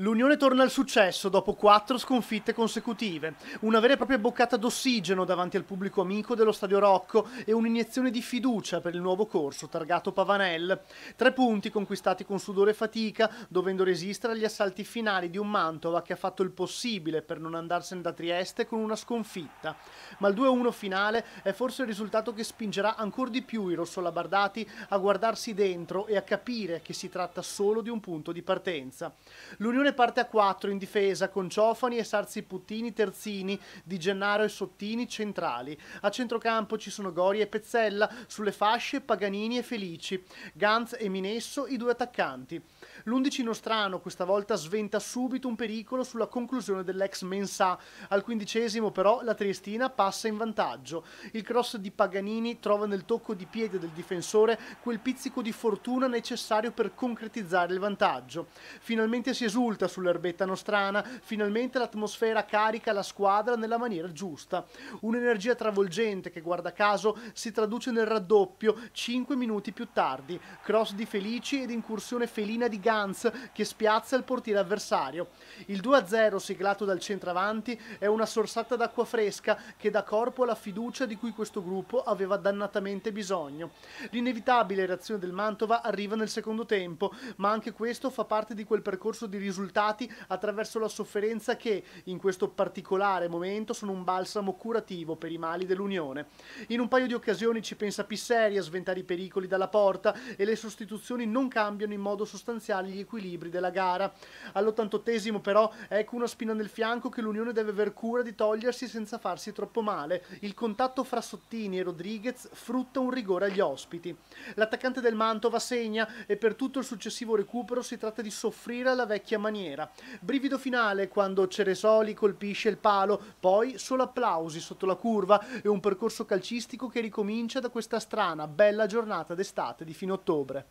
L'Unione torna al successo dopo quattro sconfitte consecutive, una vera e propria boccata d'ossigeno davanti al pubblico amico dello Stadio Rocco e un'iniezione di fiducia per il nuovo corso targato Pavanel. Tre punti conquistati con sudore e fatica, dovendo resistere agli assalti finali di un Mantova che ha fatto il possibile per non andarsene da Trieste con una sconfitta. Ma il 2-1 finale è forse il risultato che spingerà ancora di più i rossolabardati a guardarsi dentro e a capire che si tratta solo di un punto di partenza. L'Unione Frosinone parte a 4 in difesa con Ciofani e Sarzi Puttini terzini, Di Gennaro e Sottini centrali. A centrocampo ci sono Gori e Pezzella, sulle fasce Paganini e Felici, Ganz e Minesso i due attaccanti. L'11 nostrano questa volta sventa subito un pericolo sulla conclusione dell'ex Mensà. Al quindicesimo però la Triestina passa in vantaggio. Il cross di Paganini trova nel tocco di piede del difensore quel pizzico di fortuna necessario per concretizzare il vantaggio. Finalmente si esulta esulta sull'erbetta nostrana, finalmente l'atmosfera carica la squadra nella maniera giusta. Un'energia travolgente che guarda caso si traduce nel raddoppio 5 minuti più tardi, cross di Felici ed incursione felina di Gantz che spiazza il portiere avversario. Il 2-0 siglato dal centravanti è una sorsata d'acqua fresca che dà corpo alla fiducia di cui questo gruppo aveva dannatamente bisogno. L'inevitabile reazione del Mantova arriva nel secondo tempo, ma anche questo fa parte di quel percorso di risultati risultati attraverso la sofferenza che, in questo particolare momento, sono un balsamo curativo per i mali dell'Unione. In un paio di occasioni ci pensa Pisseri a sventare i pericoli dalla porta e le sostituzioni non cambiano in modo sostanziale gli equilibri della gara. All'ottantottesimo però ecco una spina nel fianco che l'Unione deve aver cura di togliersi senza farsi troppo male. Il contatto fra Sottini e Rodriguez frutta un rigore agli ospiti. L'attaccante del Mantova segna e per tutto il successivo recupero si tratta di soffrire alla vecchia maniera maniera. Brivido finale quando Ceresoli colpisce il palo, poi solo applausi sotto la curva e un percorso calcistico che ricomincia da questa strana, bella giornata d'estate di fine ottobre.